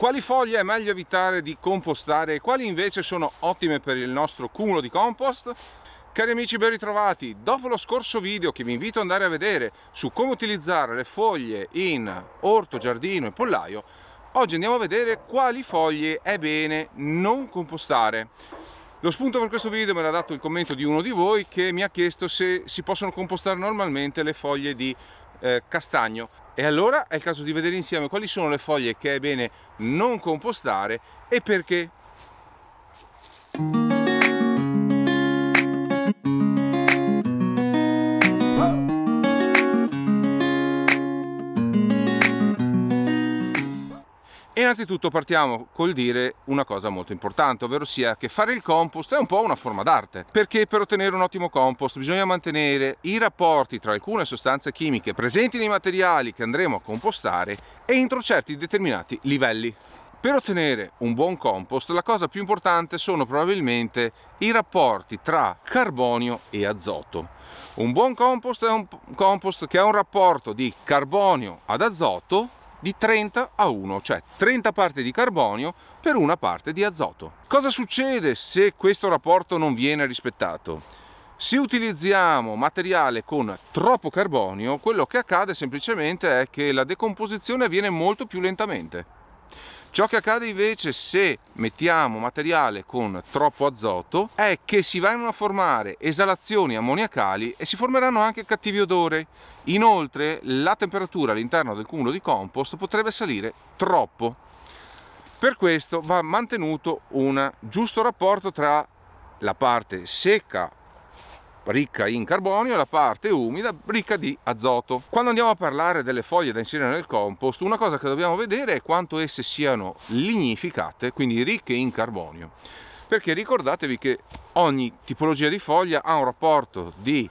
Quali foglie è meglio evitare di compostare e quali invece sono ottime per il nostro cumulo di compost? Cari amici ben ritrovati, dopo lo scorso video che vi invito ad andare a vedere su come utilizzare le foglie in orto, giardino e pollaio, oggi andiamo a vedere quali foglie è bene non compostare. Lo spunto per questo video me l'ha dato il commento di uno di voi che mi ha chiesto se si possono compostare normalmente le foglie di eh, castagno e allora è il caso di vedere insieme quali sono le foglie che è bene non compostare e perché Innanzitutto partiamo col dire una cosa molto importante, ovvero sia che fare il compost è un po' una forma d'arte, perché per ottenere un ottimo compost bisogna mantenere i rapporti tra alcune sostanze chimiche presenti nei materiali che andremo a compostare entro certi determinati livelli. Per ottenere un buon compost la cosa più importante sono probabilmente i rapporti tra carbonio e azoto. Un buon compost è un compost che ha un rapporto di carbonio ad azoto di 30 a 1, cioè 30 parti di carbonio per una parte di azoto. Cosa succede se questo rapporto non viene rispettato? Se utilizziamo materiale con troppo carbonio, quello che accade semplicemente è che la decomposizione avviene molto più lentamente. Ciò che accade invece se mettiamo materiale con troppo azoto è che si vanno a formare esalazioni ammoniacali e si formeranno anche cattivi odori. Inoltre la temperatura all'interno del cumulo di compost potrebbe salire troppo. Per questo va mantenuto un giusto rapporto tra la parte secca ricca in carbonio e la parte umida ricca di azoto. Quando andiamo a parlare delle foglie da inserire nel compost, una cosa che dobbiamo vedere è quanto esse siano lignificate, quindi ricche in carbonio. Perché ricordatevi che ogni tipologia di foglia ha un rapporto di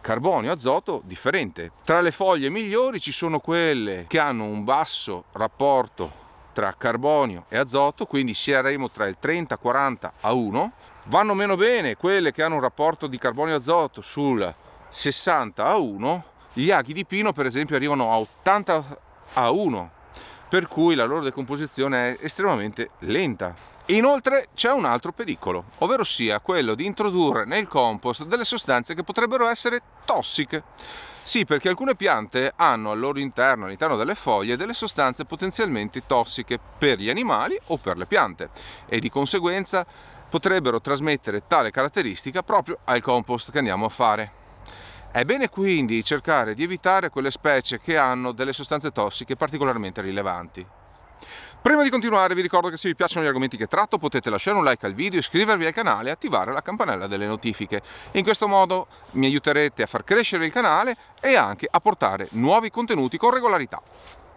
carbonio-azoto differente. Tra le foglie migliori ci sono quelle che hanno un basso rapporto tra carbonio e azoto, quindi saremo tra il 30-40 a 1, vanno meno bene quelle che hanno un rapporto di carbonio azoto sul 60 a 1 gli aghi di pino per esempio arrivano a 80 a 1 per cui la loro decomposizione è estremamente lenta inoltre c'è un altro pericolo ovvero sia quello di introdurre nel compost delle sostanze che potrebbero essere tossiche sì, perché alcune piante hanno al loro interno, all'interno delle foglie, delle sostanze potenzialmente tossiche per gli animali o per le piante e di conseguenza potrebbero trasmettere tale caratteristica proprio al compost che andiamo a fare. È bene quindi cercare di evitare quelle specie che hanno delle sostanze tossiche particolarmente rilevanti. Prima di continuare vi ricordo che se vi piacciono gli argomenti che tratto potete lasciare un like al video, iscrivervi al canale e attivare la campanella delle notifiche. In questo modo mi aiuterete a far crescere il canale e anche a portare nuovi contenuti con regolarità.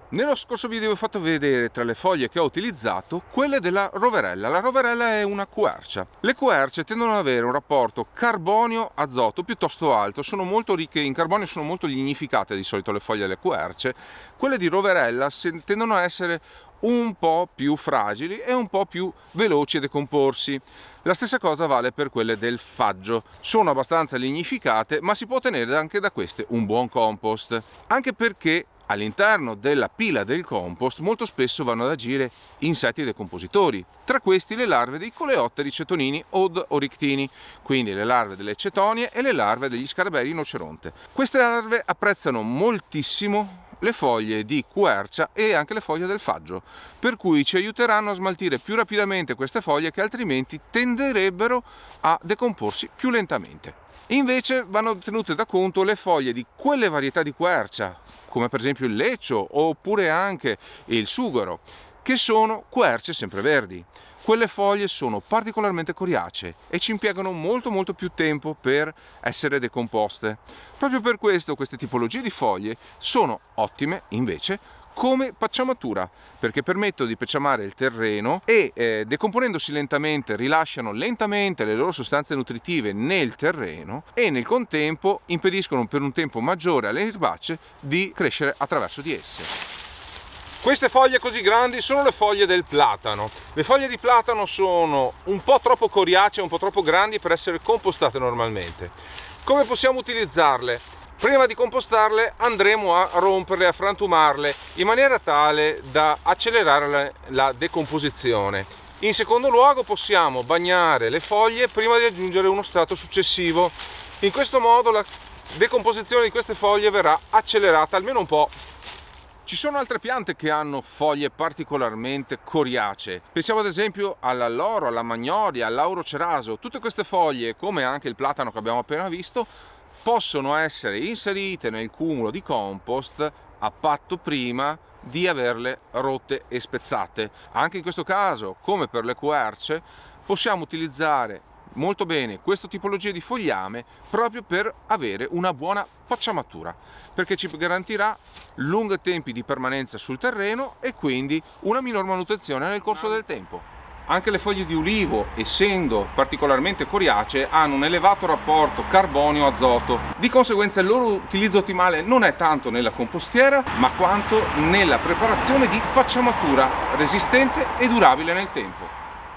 Nello scorso video vi ho fatto vedere tra le foglie che ho utilizzato quelle della roverella. La roverella è una quercia. Le querce tendono ad avere un rapporto carbonio-azoto piuttosto alto, sono molto ricche in carbonio, sono molto lignificate di solito le foglie delle querce. Quelle di roverella tendono a essere un po' più fragili e un po' più veloci a decomporsi. La stessa cosa vale per quelle del faggio. Sono abbastanza lignificate, ma si può ottenere anche da queste un buon compost. Anche perché all'interno della pila del compost molto spesso vanno ad agire insetti decompositori, tra questi le larve dei coleotteri cetonini od orictini, quindi le larve delle cetonie e le larve degli scarabelli noceronte. Queste larve apprezzano moltissimo le foglie di quercia e anche le foglie del faggio, per cui ci aiuteranno a smaltire più rapidamente queste foglie che altrimenti tenderebbero a decomporsi più lentamente. Invece vanno tenute da conto le foglie di quelle varietà di quercia, come per esempio il leccio oppure anche il sughero, che sono querce sempreverdi. Quelle foglie sono particolarmente coriacee e ci impiegano molto molto più tempo per essere decomposte. Proprio per questo queste tipologie di foglie sono ottime invece come pacciamatura perché permettono di pacciamare il terreno e eh, decomponendosi lentamente rilasciano lentamente le loro sostanze nutritive nel terreno e nel contempo impediscono per un tempo maggiore alle erbacce di crescere attraverso di esse. Queste foglie così grandi sono le foglie del platano. Le foglie di platano sono un po' troppo coriacee, un po' troppo grandi per essere compostate normalmente. Come possiamo utilizzarle? prima di compostarle andremo a romperle, a frantumarle in maniera tale da accelerare la decomposizione. In secondo luogo possiamo bagnare le foglie prima di aggiungere uno strato successivo. In questo modo la decomposizione di queste foglie verrà accelerata almeno un po'. Ci sono altre piante che hanno foglie particolarmente coriacee. Pensiamo ad esempio all'alloro, alla magnolia, all'auroceraso. Tutte queste foglie, come anche il platano che abbiamo appena visto, possono essere inserite nel cumulo di compost a patto prima di averle rotte e spezzate. Anche in questo caso, come per le querce, possiamo utilizzare molto bene questa tipologia di fogliame proprio per avere una buona pacciamatura perché ci garantirà lunghi tempi di permanenza sul terreno e quindi una minor manutenzione nel corso del tempo. Anche le foglie di ulivo, essendo particolarmente coriacee, hanno un elevato rapporto carbonio-azoto. Di conseguenza il loro utilizzo ottimale non è tanto nella compostiera, ma quanto nella preparazione di pacciamatura resistente e durabile nel tempo.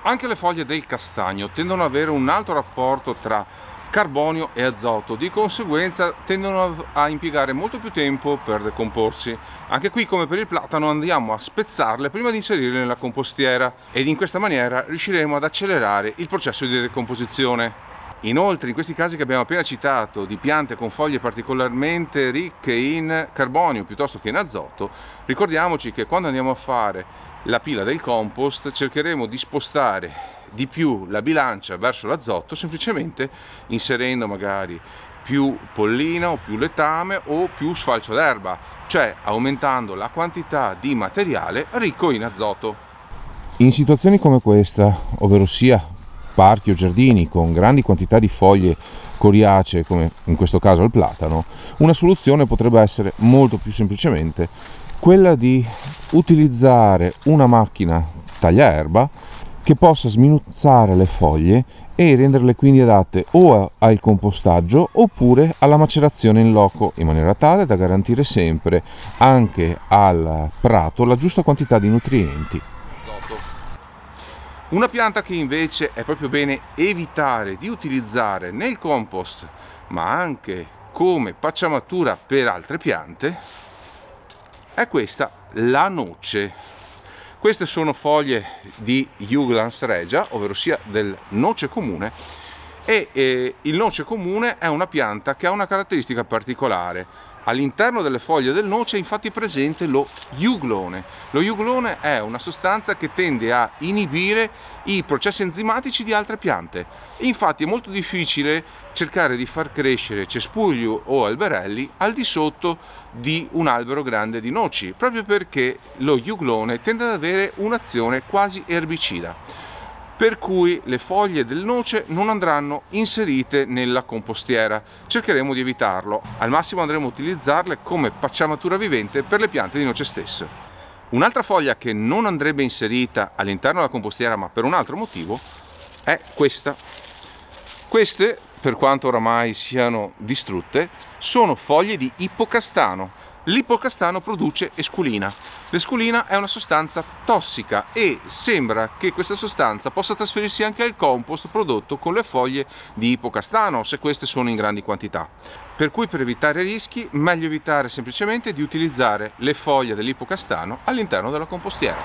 Anche le foglie del castagno tendono ad avere un alto rapporto tra carbonio e azoto, di conseguenza tendono a impiegare molto più tempo per decomporsi. Anche qui come per il platano andiamo a spezzarle prima di inserirle nella compostiera ed in questa maniera riusciremo ad accelerare il processo di decomposizione. Inoltre in questi casi che abbiamo appena citato di piante con foglie particolarmente ricche in carbonio piuttosto che in azoto, ricordiamoci che quando andiamo a fare la pila del compost cercheremo di spostare di più la bilancia verso l'azoto semplicemente inserendo magari più pollina o più letame o più sfalcio d'erba, cioè aumentando la quantità di materiale ricco in azoto. In situazioni come questa, ovvero sia parchi o giardini con grandi quantità di foglie coriacee, come in questo caso il platano, una soluzione potrebbe essere molto più semplicemente quella di utilizzare una macchina taglia erba che possa sminuzzare le foglie e renderle quindi adatte o al compostaggio oppure alla macerazione in loco in maniera tale da garantire sempre anche al prato la giusta quantità di nutrienti. Una pianta che invece è proprio bene evitare di utilizzare nel compost ma anche come pacciamatura per altre piante è questa la noce queste sono foglie di Juglans regia, ovvero sia del noce comune e eh, il noce comune è una pianta che ha una caratteristica particolare All'interno delle foglie del noce è infatti presente lo iuglone. Lo iuglone è una sostanza che tende a inibire i processi enzimatici di altre piante. Infatti è molto difficile cercare di far crescere cespugli o alberelli al di sotto di un albero grande di noci, proprio perché lo iuglone tende ad avere un'azione quasi erbicida per cui le foglie del noce non andranno inserite nella compostiera. Cercheremo di evitarlo, al massimo andremo a utilizzarle come pacciamatura vivente per le piante di noce stesse. Un'altra foglia che non andrebbe inserita all'interno della compostiera ma per un altro motivo è questa. Queste, per quanto oramai siano distrutte, sono foglie di ippocastano, L'ippocastano produce esculina. L'esculina è una sostanza tossica e sembra che questa sostanza possa trasferirsi anche al compost prodotto con le foglie di ippocastano, se queste sono in grandi quantità. Per cui per evitare rischi, meglio evitare semplicemente di utilizzare le foglie dell'ippocastano all'interno della compostiera.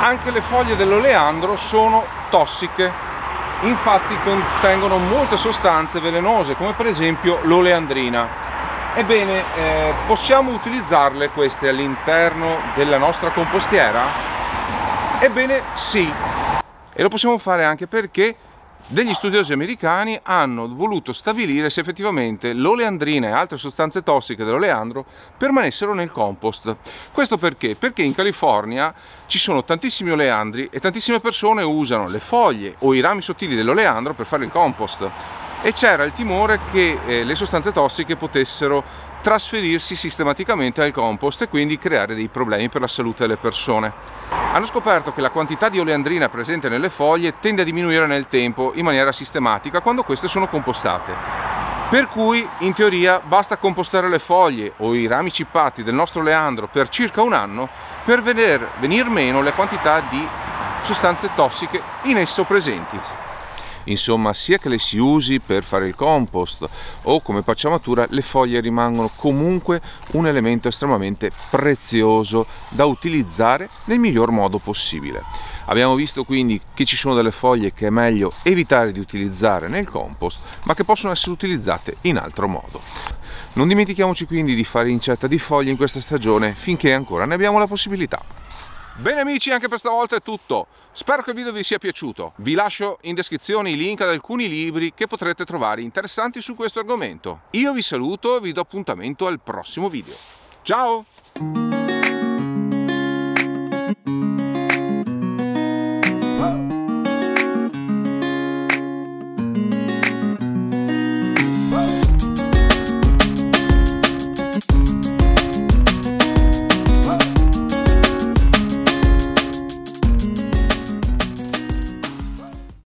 Anche le foglie dell'oleandro sono tossiche infatti contengono molte sostanze velenose come per esempio l'oleandrina Ebbene, eh, possiamo utilizzarle queste all'interno della nostra compostiera? Ebbene sì, e lo possiamo fare anche perché degli studiosi americani hanno voluto stabilire se effettivamente l'oleandrina e altre sostanze tossiche dell'oleandro permanessero nel compost. Questo perché? Perché in California ci sono tantissimi oleandri e tantissime persone usano le foglie o i rami sottili dell'oleandro per fare il compost e c'era il timore che eh, le sostanze tossiche potessero trasferirsi sistematicamente al compost e quindi creare dei problemi per la salute delle persone. Hanno scoperto che la quantità di oleandrina presente nelle foglie tende a diminuire nel tempo in maniera sistematica quando queste sono compostate. Per cui in teoria basta compostare le foglie o i rami cippati del nostro oleandro per circa un anno per vedere venir meno le quantità di sostanze tossiche in esso presenti insomma sia che le si usi per fare il compost o come pacciamatura le foglie rimangono comunque un elemento estremamente prezioso da utilizzare nel miglior modo possibile. Abbiamo visto quindi che ci sono delle foglie che è meglio evitare di utilizzare nel compost ma che possono essere utilizzate in altro modo. Non dimentichiamoci quindi di fare incetta di foglie in questa stagione finché ancora ne abbiamo la possibilità. Bene amici, anche per stavolta è tutto. Spero che il video vi sia piaciuto. Vi lascio in descrizione i link ad alcuni libri che potrete trovare interessanti su questo argomento. Io vi saluto e vi do appuntamento al prossimo video. Ciao!